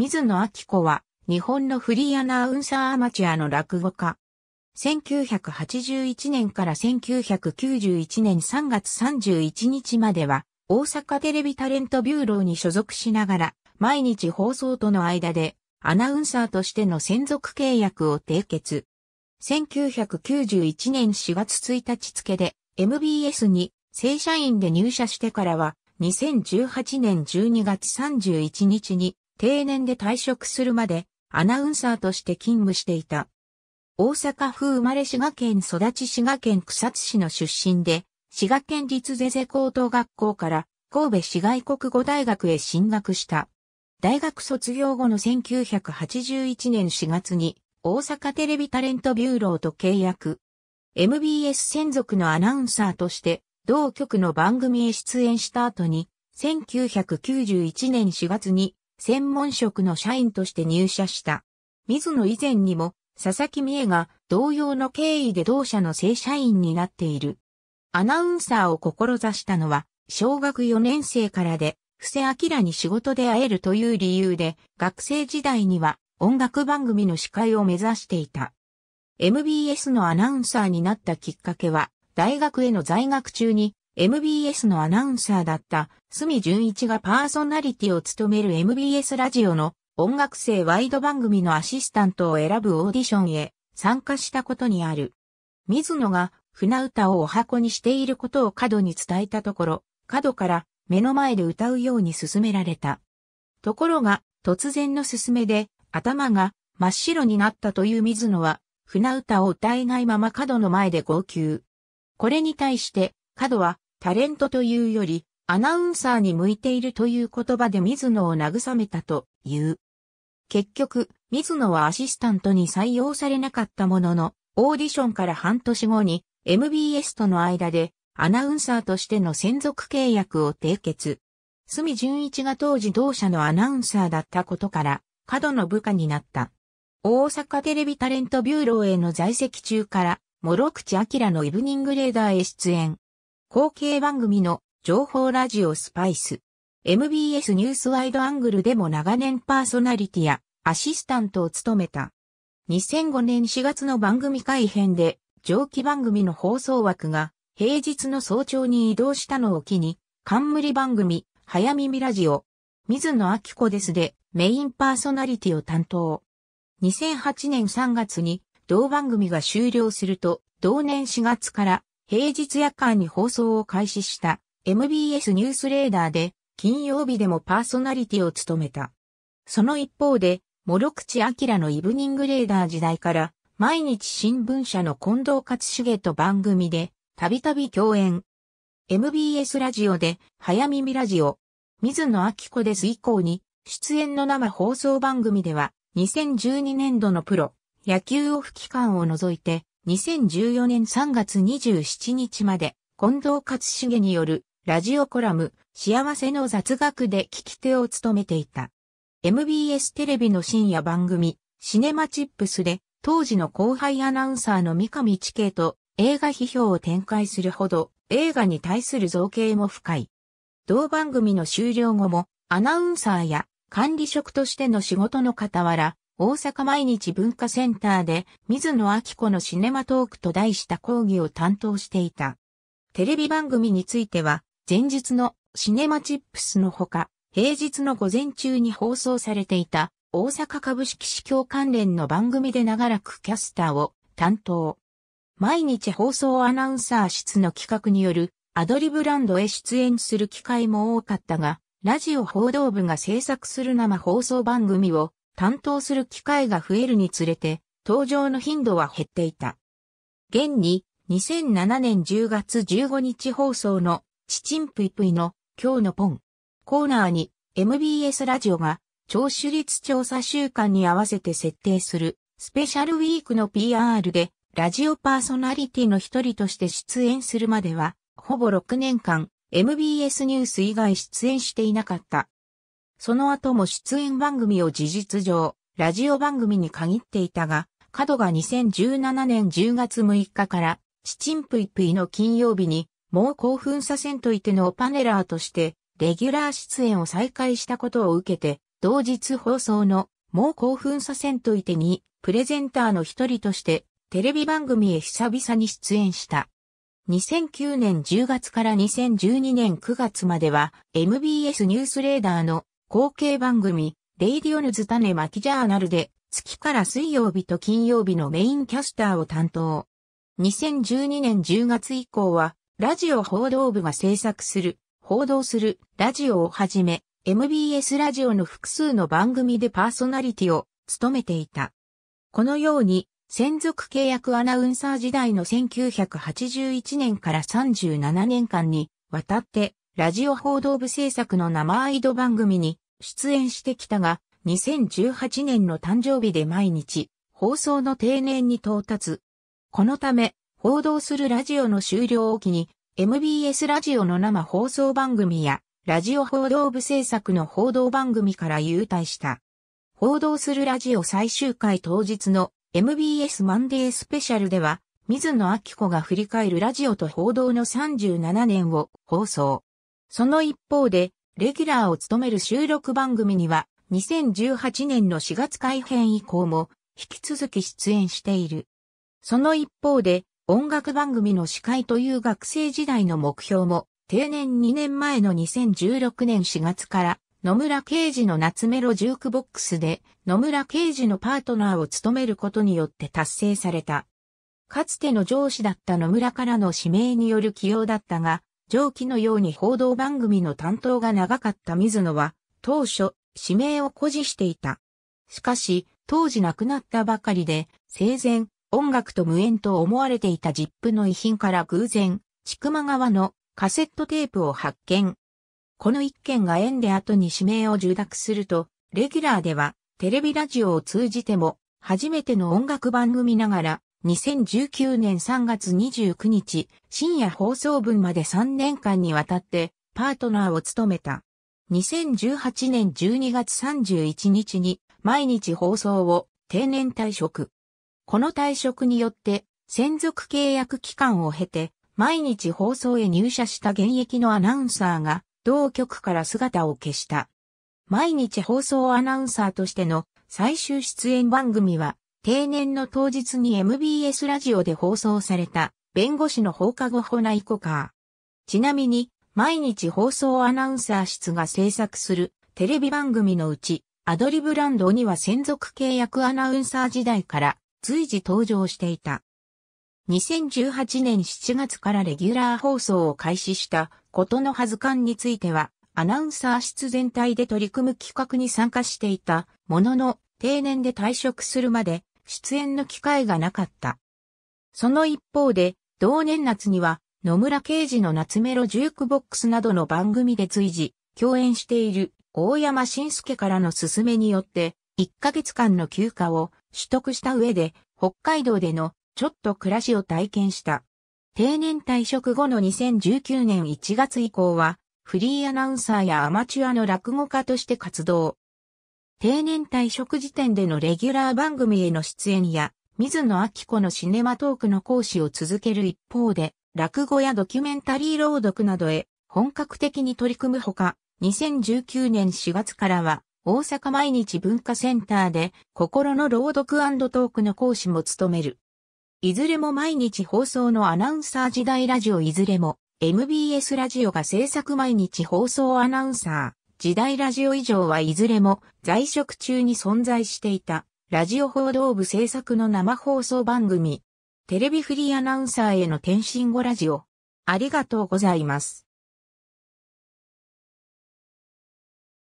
水野明子は、日本のフリーアナウンサーアマチュアの落語家。1981年から1991年3月31日までは、大阪テレビタレントビューローに所属しながら、毎日放送との間で、アナウンサーとしての専属契約を締結。1991年4月1日付で MBS に正社員で入社してからは2018年12月31日に定年で退職するまでアナウンサーとして勤務していた。大阪府生まれ滋賀県育ち滋賀県草津市の出身で、滋賀県立ゼゼ高等学校から神戸市外国語大学へ進学した。大学卒業後の1981年4月に大阪テレビタレントビューローと契約。MBS 専属のアナウンサーとして同局の番組へ出演した後に1991年4月に専門職の社員として入社した。水野以前にも、佐々木美恵が同様の経緯で同社の正社員になっている。アナウンサーを志したのは、小学4年生からで、布施明に仕事で会えるという理由で、学生時代には音楽番組の司会を目指していた。MBS のアナウンサーになったきっかけは、大学への在学中に MBS のアナウンサーだった、隅淳一がパーソナリティを務める MBS ラジオの音楽性ワイド番組のアシスタントを選ぶオーディションへ参加したことにある。水野が船歌をお箱にしていることを角に伝えたところ、角から目の前で歌うように勧められた。ところが、突然の勧めで頭が真っ白になったという水野は、船歌を歌えないまま角の前で号泣。これに対して、角はタレントというよりアナウンサーに向いているという言葉で水野を慰めたという。結局、水野はアシスタントに採用されなかったものの、オーディションから半年後に MBS との間でアナウンサーとしての専属契約を締結。隅純一が当時同社のアナウンサーだったことから、角の部下になった。大阪テレビタレントビューローへの在籍中から、諸口明のイブニングレーダーへ出演。後継番組の情報ラジオスパイス。MBS ニュースワイドアングルでも長年パーソナリティやアシスタントを務めた。2005年4月の番組改編で上記番組の放送枠が平日の早朝に移動したのを機に冠番組早耳ラジオ水野明子ですでメインパーソナリティを担当。2008年3月に同番組が終了すると同年4月から平日夜間に放送を開始した MBS ニュースレーダーで金曜日でもパーソナリティを務めた。その一方で、諸口明のイブニングレーダー時代から毎日新聞社の近藤勝重と番組でたびたび共演。MBS ラジオで早耳ラジオ、水野明子です以降に出演の生放送番組では2012年度のプロ野球オフ期間を除いて2014年3月27日まで、近藤勝重によるラジオコラム、幸せの雑学で聞き手を務めていた。MBS テレビの深夜番組、シネマチップスで、当時の後輩アナウンサーの三上知恵と映画批評を展開するほど、映画に対する造形も深い。同番組の終了後も、アナウンサーや管理職としての仕事の傍ら、大阪毎日文化センターで水野明子のシネマトークと題した講義を担当していた。テレビ番組については、前日のシネマチップスのほか、平日の午前中に放送されていた大阪株式市況関連の番組で長らくキャスターを担当。毎日放送アナウンサー室の企画によるアドリブランドへ出演する機会も多かったが、ラジオ報道部が制作する生放送番組を担当する機会が増えるにつれて、登場の頻度は減っていた。現に、2007年10月15日放送の、チチンプイプイの、今日のポン、コーナーに、MBS ラジオが、聴取率調査週間に合わせて設定する、スペシャルウィークの PR で、ラジオパーソナリティの一人として出演するまでは、ほぼ6年間、MBS ニュース以外出演していなかった。その後も出演番組を事実上、ラジオ番組に限っていたが、角が2017年10月6日から、チチンプイプイの金曜日に、もう興奮させんといてのパネラーとして、レギュラー出演を再開したことを受けて、同日放送の、もう興奮させんといてに、プレゼンターの一人として、テレビ番組へ久々に出演した。2009年10月から2012年9月までは、MBS ニュースレーダーの後継番組、レイディオヌズ種マキジャーナルで、月から水曜日と金曜日のメインキャスターを担当。2012年10月以降は、ラジオ報道部が制作する、報道する、ラジオをはじめ、MBS ラジオの複数の番組でパーソナリティを務めていた。このように、専属契約アナウンサー時代の1981年から37年間にわたって、ラジオ報道部制作の生アイド番組に出演してきたが、2018年の誕生日で毎日、放送の定年に到達。このため、報道するラジオの終了を機に、MBS ラジオの生放送番組や、ラジオ報道部制作の報道番組から優退した。報道するラジオ最終回当日の MBS マンデースペシャルでは、水野明子が振り返るラジオと報道の37年を放送。その一方で、レギュラーを務める収録番組には、2018年の4月改編以降も、引き続き出演している。その一方で、音楽番組の司会という学生時代の目標も、定年2年前の2016年4月から、野村刑事の夏メロジュークボックスで、野村刑事のパートナーを務めることによって達成された。かつての上司だった野村からの指名による起用だったが、上記のように報道番組の担当が長かった水野は、当初、指名を誇示していた。しかし、当時亡くなったばかりで、生前、音楽と無縁と思われていたジップの遺品から偶然、千曲川のカセットテープを発見。この一件が縁で後に指名を受諾すると、レギュラーではテレビラジオを通じても初めての音楽番組ながら2019年3月29日、深夜放送分まで3年間にわたってパートナーを務めた。2018年12月31日に毎日放送を定年退職。この退職によって専属契約期間を経て毎日放送へ入社した現役のアナウンサーが同局から姿を消した。毎日放送アナウンサーとしての最終出演番組は定年の当日に MBS ラジオで放送された、弁護士の放課後ホナイコカー。ちなみに、毎日放送アナウンサー室が制作するテレビ番組のうち、アドリブランドには専属契約アナウンサー時代から随時登場していた。2018年7月からレギュラー放送を開始したことのはずんについては、アナウンサー室全体で取り組む企画に参加していたものの、定年で退職するまで出演の機会がなかった。その一方で、同年夏には、野村刑事の夏メロジュークボックスなどの番組で随時、共演している大山晋介からの勧めによって、1ヶ月間の休暇を取得した上で、北海道でのちょっと暮らしを体験した。定年退職後の2019年1月以降は、フリーアナウンサーやアマチュアの落語家として活動。定年退職時点でのレギュラー番組への出演や、水野明子のシネマトークの講師を続ける一方で、落語やドキュメンタリー朗読などへ本格的に取り組むほか、2019年4月からは、大阪毎日文化センターで心の朗読トークの講師も務める。いずれも毎日放送のアナウンサー時代ラジオいずれも MBS ラジオが制作毎日放送アナウンサー。時代ラジオ以上はいずれも在職中に存在していたラジオ報道部制作の生放送番組。テレビフリーアナウンサーへの転身後ラジオ。ありがとうございます。